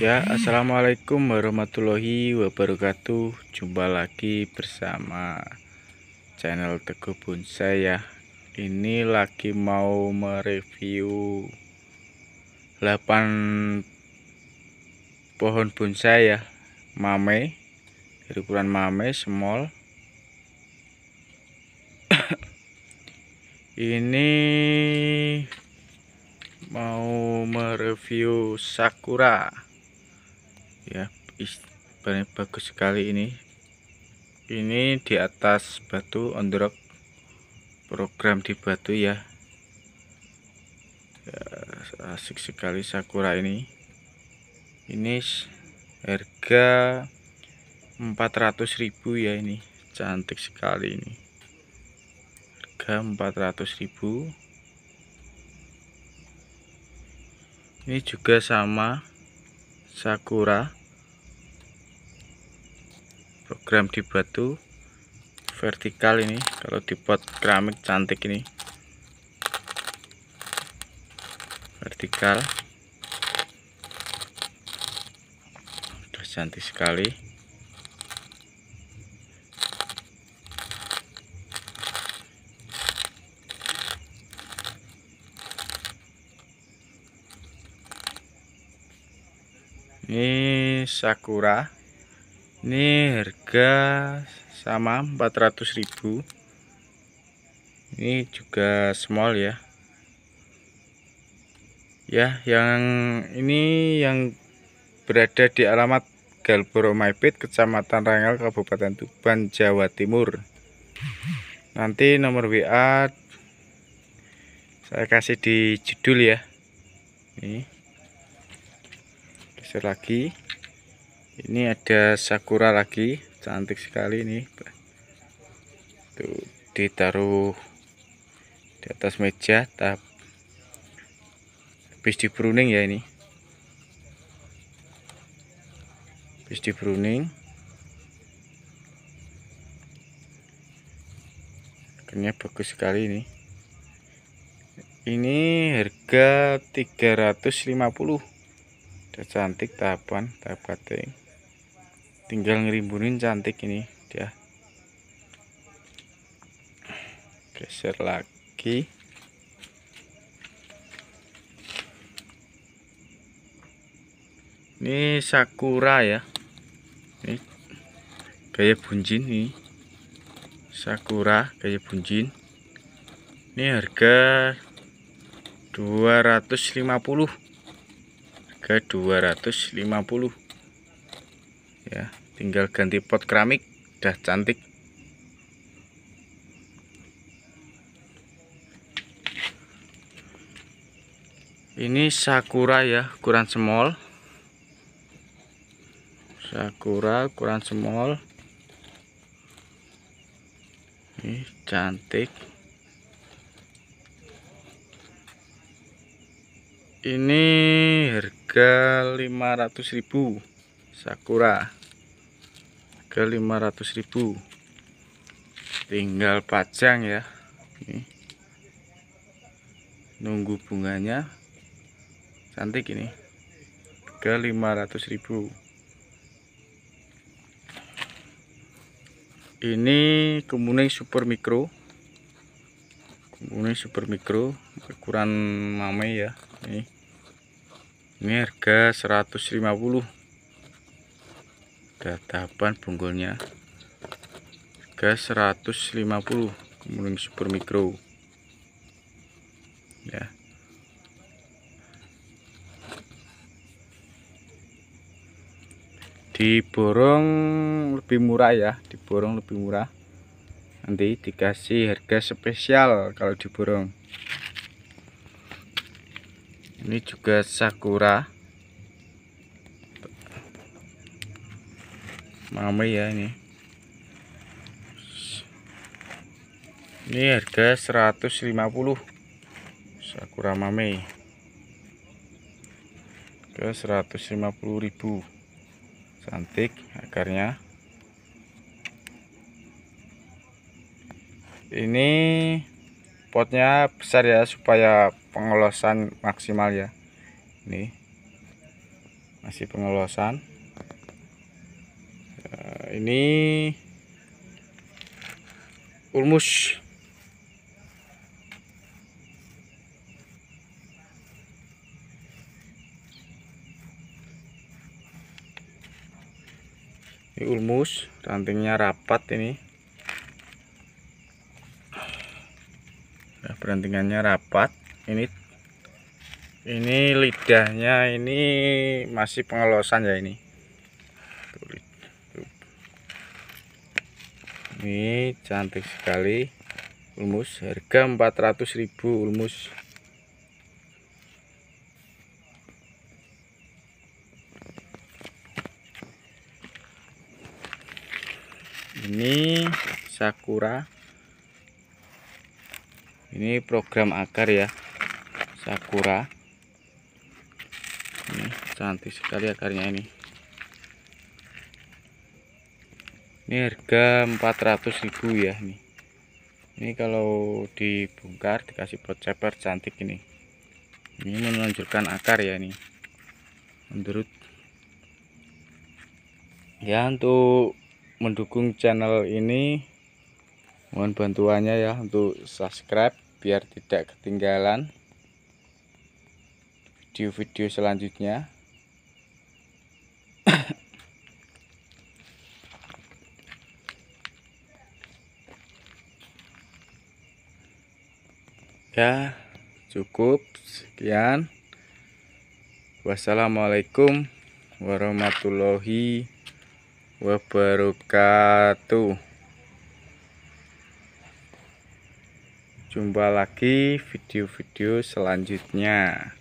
Ya, assalamualaikum warahmatullahi wabarakatuh. Jumpa lagi bersama channel Teguh Bonsai ya. Ini lagi mau mereview 8 pohon bonsai ya, mame dari ukuran mame small. ini Review Sakura ya banyak bagus sekali ini ini di atas batu on the rock program di batu ya, ya asik sekali Sakura ini ini harga 400.000 ya ini cantik sekali ini harga 400.000 ini juga sama sakura program di batu vertikal ini kalau di pot keramik cantik ini vertikal sudah cantik sekali ini sakura ini harga sama ribu. ini juga small ya ya yang ini yang berada di alamat Galboro Maipit Kecamatan Rangel Kabupaten Tuban Jawa Timur nanti nomor WA saya kasih di judul ya ini Geser lagi. Ini ada sakura lagi, cantik sekali ini. Tuh, ditaruh di atas meja, tahap habis di pruning ya ini. Habis di pruning. Akhirnya bagus sekali ini ini harga 350 udah cantik tahapan tahap cutting tinggal ngerimbunin cantik ini dia geser lagi ini sakura ya ini gaya bunjin ini sakura gaya bunjin ini harga 250 harga 250 ya tinggal ganti pot keramik udah cantik ini sakura ya ukuran small sakura ukuran small ini cantik ini harga 500.000 Sakura harga 500.000 tinggal pajang ya ini nunggu bunganya cantik ini harga 500.000 ini kemuning super mikro kemuning super mikro ukuran mame ya ini ini harga 150 ada tahapan bonggolnya harga 150 kemudian super mikro ya diborong lebih murah ya diborong lebih murah nanti dikasih harga spesial kalau diborong ini juga sakura mame ya ini ini harga 150 sakura mame ke 150.000 cantik akarnya ini potnya besar ya supaya pengelosan maksimal ya ini masih pengelosan eh, ini ulmus ini ulmus rantingnya rapat ini nah, perantingannya rapat ini ini lidahnya ini masih pengelosan ya ini ini cantik sekali ulmus harga 400.000 ulmus ini sakura ini program akar ya sakura ini cantik sekali akarnya ini ini harga 400.000 ya nih ini kalau dibongkar dikasih pot ceper cantik ini ini menunjukkan akar ya ini menurut ya untuk mendukung channel ini mohon bantuannya ya untuk subscribe biar tidak ketinggalan video-video selanjutnya ya cukup sekian wassalamualaikum warahmatullahi wabarakatuh jumpa lagi video-video selanjutnya